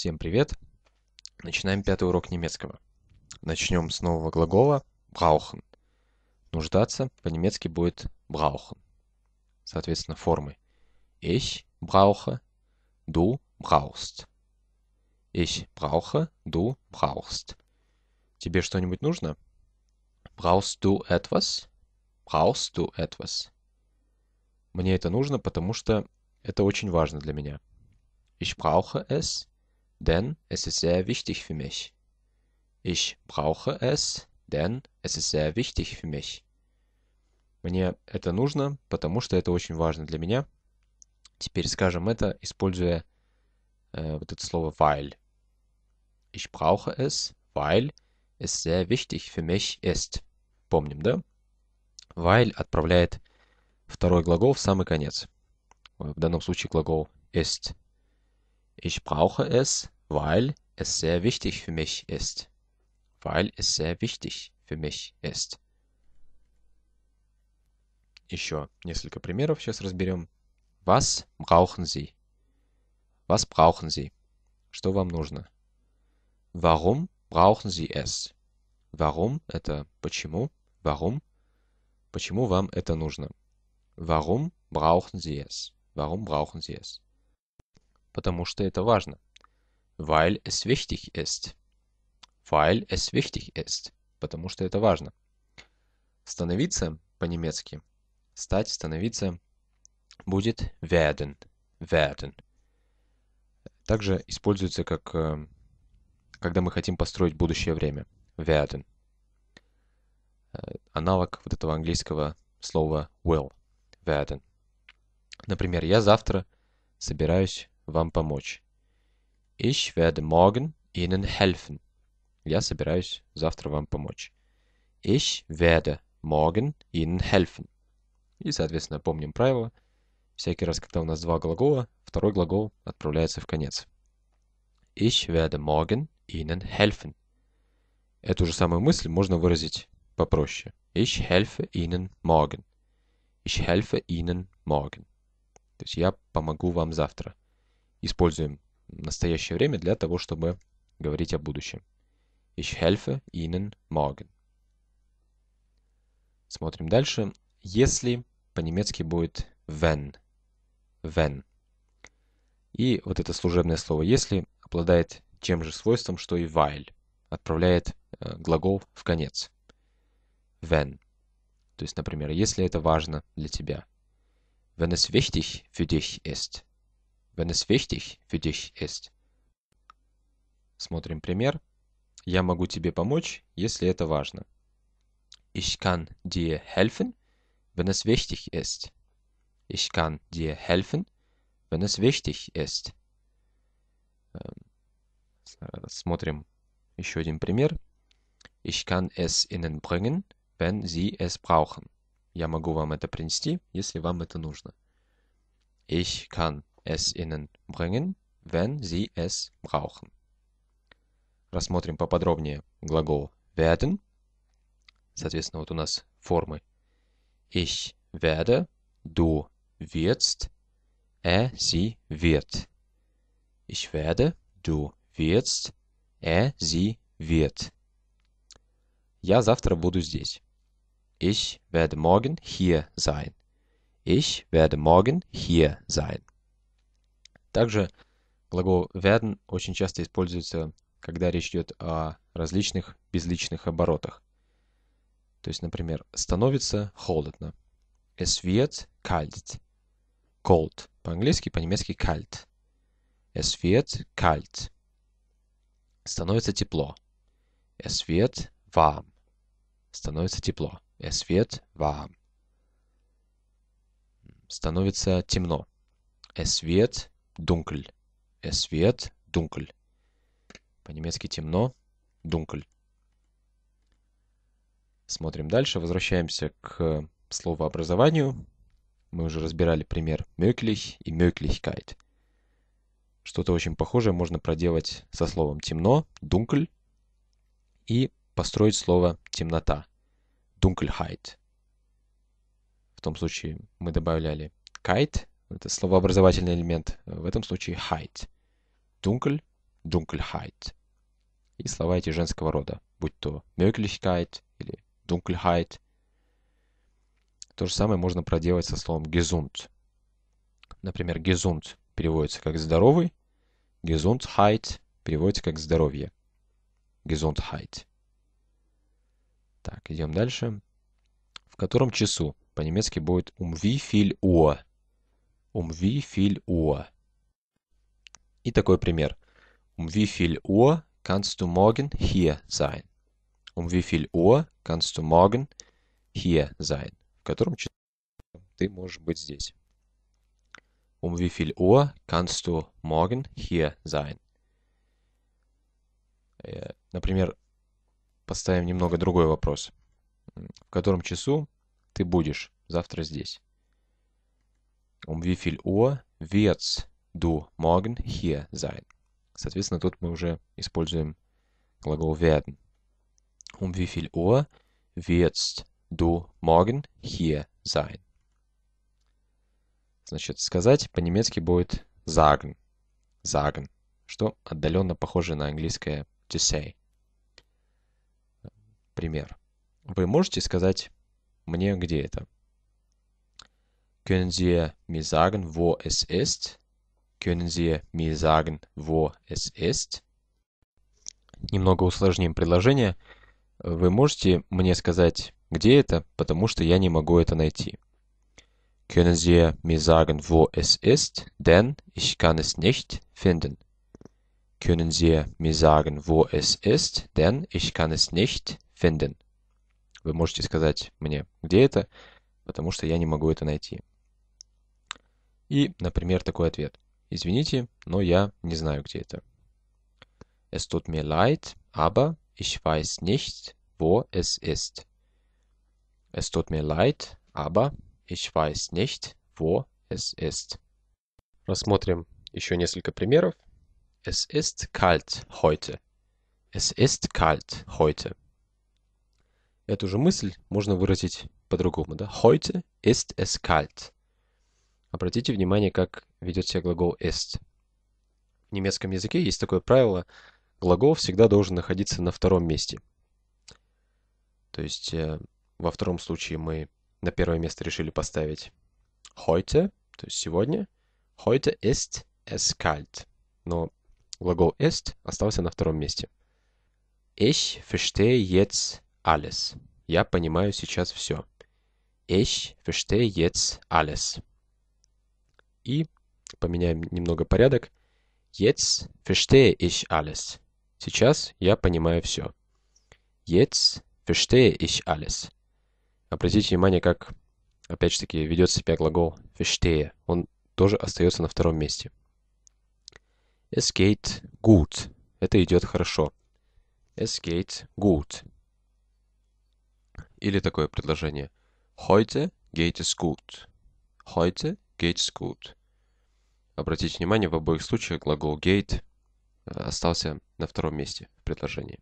Всем привет! Начинаем пятый урок немецкого. Начнем с нового глагола brauchen. Нуждаться по-немецки будет brauchen. Соответственно, формы. Ich brauche, du brauchst. Ich brauche, du brauchst. Тебе что-нибудь нужно? Brauchst du etwas? Brauchst du etwas? Мне это нужно, потому что это очень важно для меня. Ich brauche es, denn es ist sehr wichtig für mich. Ich brauche es, denn es ist sehr wichtig für mich. Мне это нужно, потому что это очень важно для меня. Теперь скажем это, используя э, вот это слово weil. Ich brauche es, weil es sehr wichtig für mich ist. Помним, да? Weil отправляет второй глагол в самый конец. Э, в данном случае глагол ist. Ich brauche es, weil es sehr wichtig für mich ist. Weil es sehr wichtig für mich ist. Еще несколько примеров сейчас разберем. Was brauchen Sie? Was brauchen Sie? Что вам нужно? Warum brauchen Sie es? Warum – это почему. Warum? Почему вам это нужно? Warum brauchen Sie es? Warum brauchen Sie es? потому что это важно. Weil es wichtig ist. Weil es wichtig ist, потому что это важно. Становиться по-немецки, стать, становиться будет werden, werden. Также используется как, э, когда мы хотим построить будущее время, werden. Э, аналог вот этого английского слова will, werden. Например, я завтра собираюсь вам помочь. Ich werde morgen Ihnen helfen. Я собираюсь завтра вам помочь. Ich werde morgen Ihnen helfen. И, соответственно, помним правило. Всякий раз, когда у нас два глагола, второй глагол отправляется в конец. Ich werde morgen Ihnen helfen. Эту же самую мысль можно выразить попроще. Ich helfe Ihnen morgen. Ich helfe Ihnen morgen. То есть я помогу вам завтра используем настоящее время для того, чтобы говорить о будущем. Ich helfe Ihnen morgen. Смотрим дальше. Если по-немецки будет wenn. Wenn. И вот это служебное слово «если» обладает тем же свойством, что и while. Отправляет э, глагол в конец. Wenn. То есть, например, если это важно для тебя. Wenn es wichtig für dich ist wenn es wichtig für dich ist. Смотрим пример. Я могу тебе помочь, если это важно. Ich kann dir helfen, wenn es wichtig ist. Ich kann dir helfen, wenn es wichtig ist. Смотрим еще один пример. Ich kann es Ihnen bringen, wenn Sie es brauchen. Я могу вам это принести, если вам это нужно. Ich kann es Ihnen bringen, wenn Sie es brauchen. Рассмотрим поподробнее глагол werden. Соответственно, вот у нас формы. Ich werde, du wirst, er, sie wird. Ich werde, du wirst, er, sie wird. Я завтра буду здесь. Ich werde morgen hier sein. Ich werde morgen hier sein. Также глагол werden очень часто используется, когда речь идет о различных безличных оборотах. То есть, например, становится холодно. Es wird kalt. Cold. По-английски, по-немецки kalt. Es wird kalt. Становится тепло. Es wird warm. Становится тепло. Es wird warm. Становится темно. Es wird dunkel. Es wird dunkel. По-немецки темно, dunkel. Смотрим дальше, возвращаемся к словообразованию. Мы уже разбирали пример möglich и möglichkeit. Что-то очень похожее можно проделать со словом темно, dunkel, и построить слово темнота, dunkelheit. В том случае мы добавляли kite это словообразовательный элемент. В этом случае height. Dunkel, Dunkelheit. И слова эти женского рода. Будь то Möglichkeit или Dunkelheit. То же самое можно проделать со словом gesund. Например, gesund переводится как здоровый. Gesundheit переводится как здоровье. Gesundheit. Так, идем дальше. В котором часу? По-немецки будет um wie viel Uhr умви филь уа. И такой пример. Um wie viel Uhr kannst du morgen hier sein? Um wie viel Uhr kannst du morgen hier sein? В котором часу ты можешь быть здесь. Um wie viel Uhr kannst du morgen hier sein? Э, например, поставим немного другой вопрос. В котором часу ты будешь завтра здесь? um wie viel Uhr wird's du morgen hier sein? Соответственно, тут мы уже используем глагол werden. Um wie viel Uhr wird's du morgen hier sein? Значит, сказать по-немецки будет sagen. Sagen, что отдаленно похоже на английское to say. Пример. Вы можете сказать мне, где это? Können Sie mir sagen, wo es ist? Können Sie mir sagen, wo es ist? Немного усложним предложение. Вы можете мне сказать, где это, потому что я не могу это найти. Können Sie mir sagen, wo es ist, denn ich kann es nicht finden. Können Sie mir sagen, wo es ist, denn ich kann es nicht finden. Вы можете сказать мне, где это, потому что я не могу это найти. И, например, такой ответ. Извините, но я не знаю, где это. Es tut mir leid, aber ich weiß nicht, wo es ist. Es tut mir leid, aber ich weiß nicht, wo es ist. Рассмотрим еще несколько примеров. Es ist kalt heute. Es ist kalt heute. Эту же мысль можно выразить по-другому. Да? Heute ist es kalt. Обратите внимание, как ведет себя глагол «est». В немецком языке есть такое правило, глагол всегда должен находиться на втором месте. То есть э, во втором случае мы на первое место решили поставить heute, то есть сегодня. Heute ist es kalt. Но глагол ist остался на втором месте. Ich verstehe jetzt alles. Я понимаю сейчас все. Ich verstehe jetzt alles и поменяем немного порядок. Jetzt verstehe ich alles. Сейчас я понимаю все. Jetzt verstehe ich alles. Обратите внимание, как, опять же таки, ведет себя глагол verstehe. Он тоже остается на втором месте. Es geht gut. Это идет хорошо. Es geht gut. Или такое предложение. Heute geht es gut. Heute geht es gut. Обратите внимание, в обоих случаях глагол «gate» э, остался на втором месте в предложении.